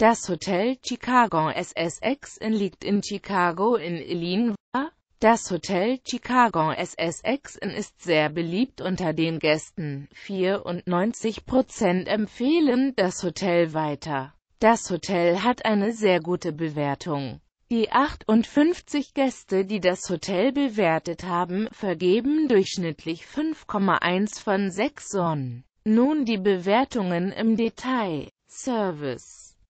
Das Hotel Chicago SSX in liegt in Chicago in Illinois. Das Hotel Chicago SSX in ist sehr beliebt unter den Gästen. 94% empfehlen das Hotel weiter. Das Hotel hat eine sehr gute Bewertung. Die 58 Gäste, die das Hotel bewertet haben, vergeben durchschnittlich 5,1 von 6 Sonnen. Nun die Bewertungen im Detail. Service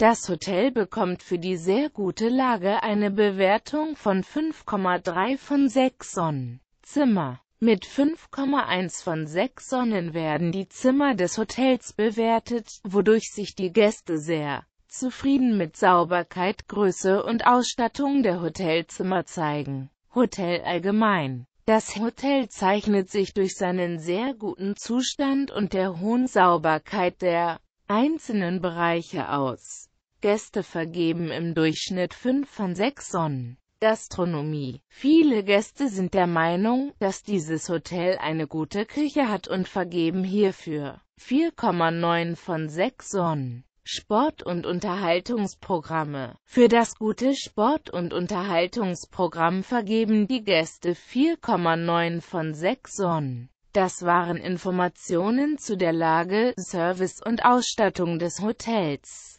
Das Hotel bekommt für die sehr gute Lage eine Bewertung von 5,3 von 6 Sonnen. Zimmer mit 5,1 von 6 Sonnen werden die Zimmer des Hotels bewertet, wodurch sich die Gäste sehr zufrieden mit Sauberkeit, Größe und Ausstattung der Hotelzimmer zeigen. Hotel allgemein das Hotel zeichnet sich durch seinen sehr guten Zustand und der hohen Sauberkeit der einzelnen Bereiche aus. Gäste vergeben im Durchschnitt 5 von 6 Sonnen. Gastronomie. Viele Gäste sind der Meinung, dass dieses Hotel eine gute Küche hat und vergeben hierfür 4,9 von 6 Sonnen. Sport- und Unterhaltungsprogramme. Für das gute Sport- und Unterhaltungsprogramm vergeben die Gäste 4,9 von 6 Sonnen. Das waren Informationen zu der Lage, Service und Ausstattung des Hotels.